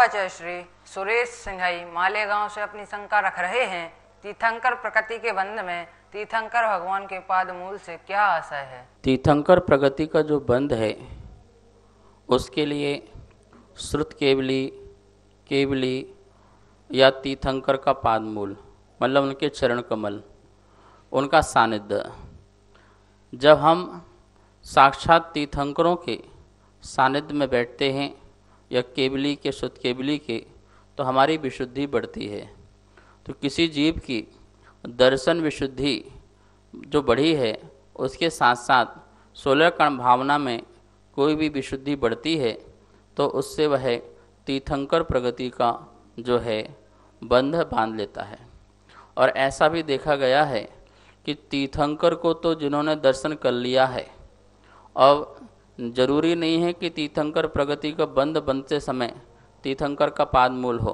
पूर्वाचार्य श्री सुरेश सिंघाई मालेगांव से अपनी शंका रख रहे हैं तीर्थंकर प्रकृति के बंध में तीर्थंकर भगवान के पाद मूल से क्या आशय है तीर्थंकर प्रगति का जो बंध है उसके लिए श्रुत केवली केवली या तीर्थंकर का पाद मूल मतलब उनके चरण कमल उनका सानिध्य जब हम साक्षात तीर्थंकरों के सानिध्य में बैठते हैं या केबली के शुद्ध केबली की तो हमारी विशुद्धि बढ़ती है तो किसी जीव की दर्शन विशुद्धि जो बढ़ी है उसके साथ साथ सोलह कर्ण भावना में कोई भी विशुद्धि बढ़ती है तो उससे वह तीर्थंकर प्रगति का जो है बंध बांध लेता है और ऐसा भी देखा गया है कि तीर्थंकर को तो जिन्होंने दर्शन कर लिया है अब जरूरी नहीं है कि तीर्थंकर प्रगति का बंद बनते समय तीर्थंकर का पादमूल हो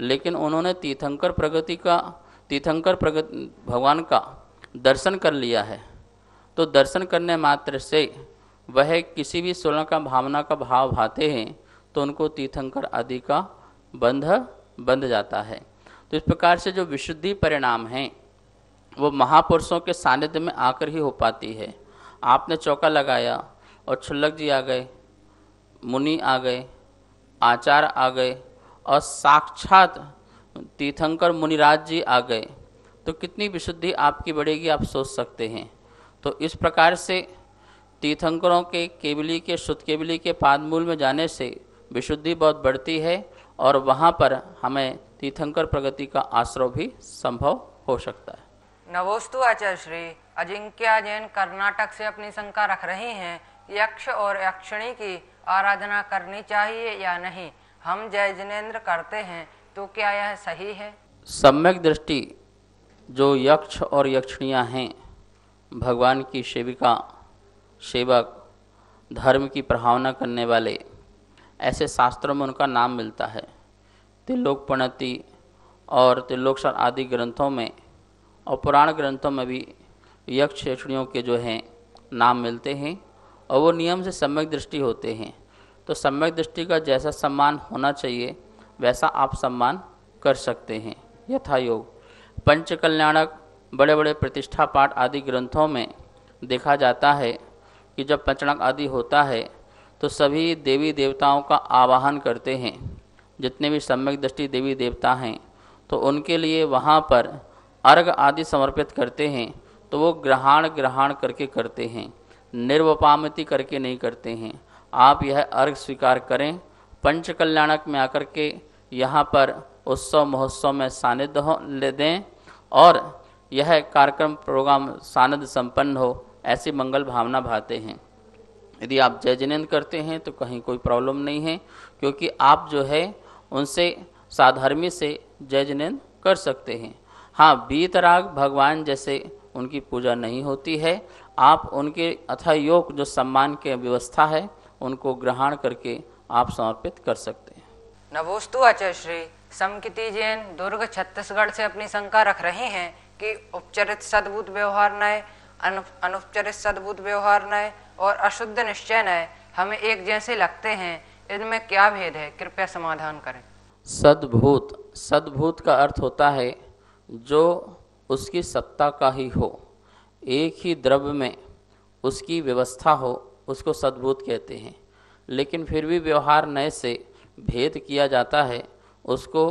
लेकिन उन्होंने तीर्थंकर प्रगति का तीर्थंकर प्रगति भगवान का दर्शन कर लिया है तो दर्शन करने मात्र से वह किसी भी सोलह का भावना का भाव भाते हैं तो उनको तीर्थंकर आदि का बंध बंध जाता है तो इस प्रकार से जो विशुद्धि परिणाम हैं वो महापुरुषों के सानिध्य में आकर ही हो पाती है आपने चौका लगाया और छुल्लक जी आ गए मुनि आ गए आचार आ गए और साक्षात तीर्थंकर मुनिराज जी आ गए तो कितनी विशुद्धि आपकी बढ़ेगी आप सोच सकते हैं तो इस प्रकार से तीर्थंकरों के केवली के शुद्ध केवली के पादमूल में जाने से विशुद्धि बहुत बढ़ती है और वहाँ पर हमें तीर्थंकर प्रगति का आश्रय भी संभव हो सकता है नवोस्तु आचार्य श्री अजिंक्या जैन कर्नाटक से अपनी शंका रख रहे हैं यक्ष और यक्षिणी की आराधना करनी चाहिए या नहीं हम जय जिनेन्द्र करते हैं तो क्या यह सही है सम्यक दृष्टि जो यक्ष और यक्षणियाँ हैं भगवान की सेविका सेवक धर्म की प्रभावना करने वाले ऐसे शास्त्रों में उनका नाम मिलता है प्रणति और त्रिलोकसार आदि ग्रंथों में और पुराण ग्रंथों में भी यक्ष यक्षणियों के जो हैं नाम मिलते हैं और वो नियम से सम्यक दृष्टि होते हैं तो सम्यक दृष्टि का जैसा सम्मान होना चाहिए वैसा आप सम्मान कर सकते हैं यथा योग पंच कल्याणक बड़े बड़े प्रतिष्ठा पाठ आदि ग्रंथों में देखा जाता है कि जब पंचणक आदि होता है तो सभी देवी देवताओं का आवाहन करते हैं जितने भी सम्यक दृष्टि देवी देवता हैं तो उनके लिए वहाँ पर अर्घ आदि समर्पित करते हैं तो वो ग्रहण ग्रहण करके करते हैं निर्वपामति करके नहीं करते हैं आप यह अर्घ स्वीकार करें पंच कल्याणक में आकर के यहाँ पर उत्सव महोत्सव में सानिध्य हो ले दें और यह कार्यक्रम प्रोग्राम सानिध्य संपन्न हो ऐसी मंगल भावना भाते हैं यदि आप जय जिनेन्द्र करते हैं तो कहीं कोई प्रॉब्लम नहीं है क्योंकि आप जो है उनसे साधर्मी से जय जिनेन्द्र कर सकते हैं हाँ बीतराग भगवान जैसे उनकी पूजा नहीं होती है आप उनके अथा योग जो सम्मान के व्यवस्था है उनको ग्रहण करके आप समर्पित कर सकते हैं नवोस्तु आचार्य श्री समकिति जैन दुर्ग छत्तीसगढ़ से अपनी शंका रख रहे हैं कि उपचरित सद्भूत व्यवहार नए अनुपचरित सद्भूत व्यवहार नए और अशुद्ध निश्चय नए हमें एक जैसे लगते हैं इनमें क्या भेद है कृपया समाधान करें सद्भूत सद्भूत का अर्थ होता है जो उसकी सत्ता का ही हो एक ही द्रव्य में उसकी व्यवस्था हो उसको सद्भूत कहते हैं लेकिन फिर भी व्यवहार नए से भेद किया जाता है उसको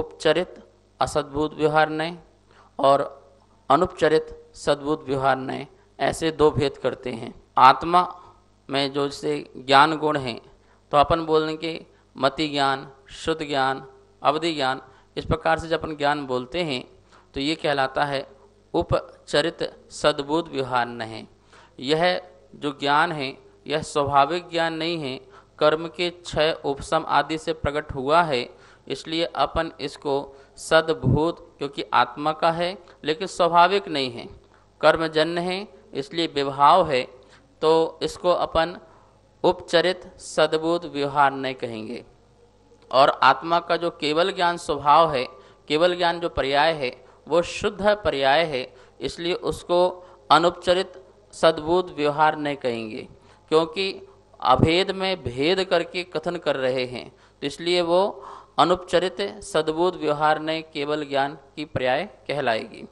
उपचरित असद्भूत व्यवहार नए और अनुपचरित सद्भूत व्यवहार नए ऐसे दो भेद करते हैं आत्मा में जो से ज्ञान गुण हैं तो अपन बोलेंगे कि मति ज्ञान शुद्ध ज्ञान अवधि ज्ञान इस प्रकार से जब अपन ज्ञान बोलते हैं तो ये कहलाता है उपचरित सद्बुद्ध व्यवहार नहीं यह जो ज्ञान है यह स्वाभाविक ज्ञान नहीं है कर्म के क्षय उपशम आदि से प्रकट हुआ है इसलिए अपन इसको सद्भूत क्योंकि आत्मा का है लेकिन स्वाभाविक नहीं है कर्मजन्य है इसलिए विभाव है तो इसको अपन उपचरित सद्भूत व्यवहार नहीं कहेंगे और आत्मा का जो केवल ज्ञान स्वभाव है केवल ज्ञान जो पर्याय है वो शुद्ध पर्याय है इसलिए उसको अनुपचरित सद्बुद्ध व्यवहार नहीं कहेंगे क्योंकि अभेद में भेद करके कथन कर रहे हैं तो इसलिए वो अनुपचरित सद्बुद्ध व्यवहार ने केवल ज्ञान की पर्याय कहलाएगी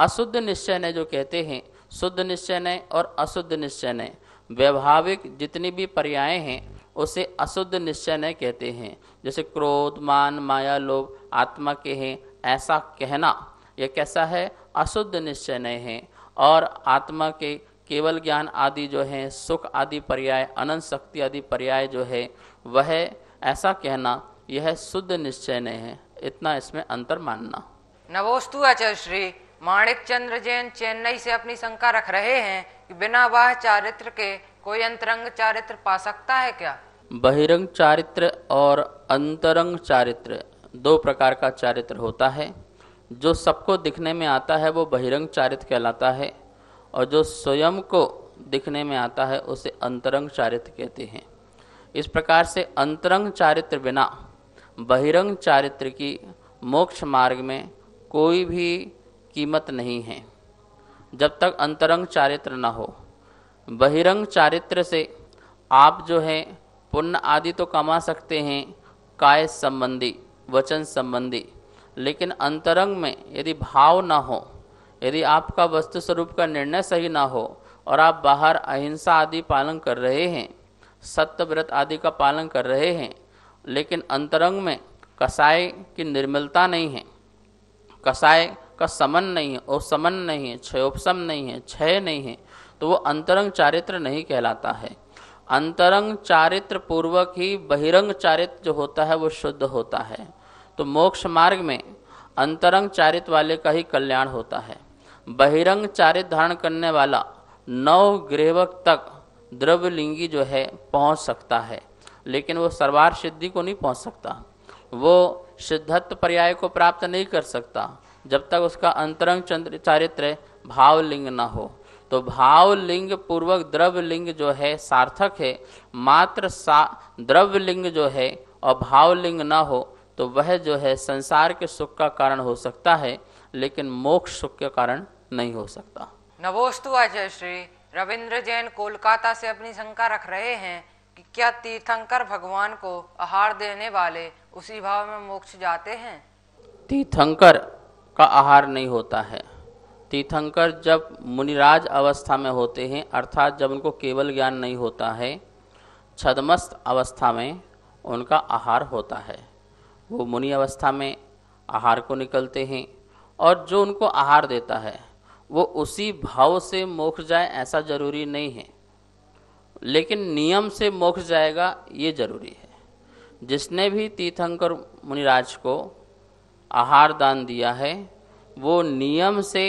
अशुद्ध निश्चय ने जो कहते हैं शुद्ध निश्चय ने और अशुद्ध निश्चय ने वैभाविक जितनी भी पर्याय हैं उसे अशुद्ध निश्चय ने कहते हैं जैसे क्रोध मान माया लोभ आत्मा के हैं ऐसा कहना यह कैसा है अशुद्ध निश्चय नहीं है और आत्मा के केवल ज्ञान आदि जो है सुख आदि पर्याय अनंत शक्ति आदि पर्याय जो है वह ऐसा कहना यह शुद्ध निश्चय नहीं है इतना इसमें अंतर मानना नवोस्तु आचार्य श्री माणिक चंद्र जैन चेन्नई से अपनी शंका रख रहे हैं कि बिना वाह चारित्र के कोई अंतरंग चारित्र पा सकता है क्या बहिरंग चारित्र और अंतरंग चारित्र दो प्रकार का चारित्र होता है जो सबको दिखने में आता है वो बहिरंग चारित्र कहलाता है और जो स्वयं को दिखने में आता है उसे अंतरंग चारित्र कहते हैं इस प्रकार से अंतरंग चारित्र बिना बहिरंग चारित्र की मोक्ष मार्ग में कोई भी कीमत नहीं है जब तक अंतरंग चारित्र न हो बहिरंग चारित्र से आप जो है पुण्य आदि तो कमा सकते हैं काय संबंधी वचन संबंधी लेकिन अंतरंग में यदि भाव ना हो यदि आपका वस्तु स्वरूप का निर्णय सही ना हो और आप बाहर अहिंसा आदि पालन कर रहे हैं सत्य व्रत आदि का पालन कर रहे हैं लेकिन अंतरंग में कसाय की निर्मलता नहीं है कसाय का समन नहीं है उपसमन नहीं है क्षयोपम नहीं है क्षय नहीं है तो वो अंतरंग चारित्र नहीं कहलाता है अंतरंग चारित्र पूर्वक ही बहिरंग चारित्र जो होता है वो शुद्ध होता है तो मोक्ष मार्ग में अंतरंग चारित वाले का ही कल्याण होता है बहिरंग चारित धारण करने वाला नव ग्रहवक तक द्रव्यलिंगी जो है पहुंच सकता है लेकिन वो सर्वार सिद्धि को नहीं पहुंच सकता वो सिद्धत्व पर्याय को प्राप्त नहीं कर सकता जब तक उसका अंतरंग चंद्र चारित्र भावलिंग न हो तो भावलिंग पूर्वक द्रव्यलिंग जो है सार्थक है मात्र सा द्रव्यलिंग जो है और भावलिंग न हो तो वह जो है संसार के सुख का कारण हो सकता है लेकिन मोक्ष सुख का कारण नहीं हो सकता नवोस्तु अजय श्री रविंद्र जैन कोलकाता से अपनी शंका रख रहे हैं कि क्या तीर्थंकर भगवान को आहार देने वाले उसी भाव में मोक्ष जाते हैं तीर्थंकर का आहार नहीं होता है तीर्थंकर जब मुनिराज अवस्था में होते हैं अर्थात जब उनको केवल ज्ञान नहीं होता है छदमस्त अवस्था में उनका आहार होता है वो मुनि अवस्था में आहार को निकलते हैं और जो उनको आहार देता है वो उसी भाव से मोक्ष जाए ऐसा जरूरी नहीं है लेकिन नियम से मोक्ष जाएगा ये जरूरी है जिसने भी तीर्थंकर मुनिराज को आहार दान दिया है वो नियम से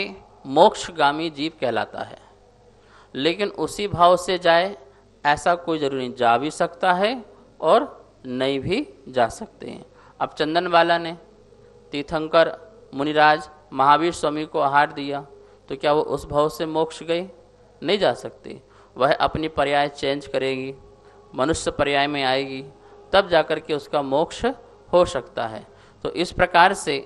मोक्षगामी जीव कहलाता है लेकिन उसी भाव से जाए ऐसा कोई जरूरी नहीं जा भी सकता है और नहीं भी जा सकते हैं अब चंदन वाला ने तीर्थंकर मुनिराज महावीर स्वामी को आहार दिया तो क्या वो उस भाव से मोक्ष गई नहीं जा सकती वह अपनी पर्याय चेंज करेगी मनुष्य पर्याय में आएगी तब जाकर के उसका मोक्ष हो सकता है तो इस प्रकार से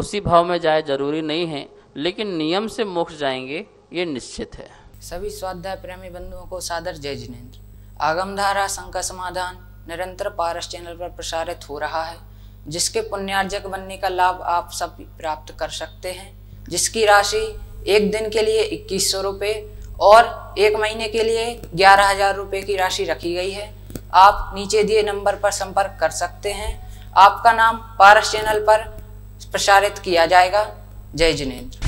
उसी भाव में जाए जरूरी नहीं है लेकिन नियम से मोक्ष जाएंगे ये निश्चित है सभी स्वाध्याय प्रेमी बंधुओं को सादर जय जिनेन्द्र आगमधारा धारा शंका समाधान निरंतर पारस चैनल पर प्रसारित हो रहा है जिसके पुण्यार्जक बनने का लाभ आप सब प्राप्त कर सकते हैं जिसकी राशि एक दिन के लिए इक्कीस सौ रुपये और एक महीने के लिए ग्यारह हजार रुपये की राशि रखी गई है आप नीचे दिए नंबर पर संपर्क कर सकते हैं आपका नाम पारस चैनल पर प्रसारित किया जाएगा जय जिनेन्द्र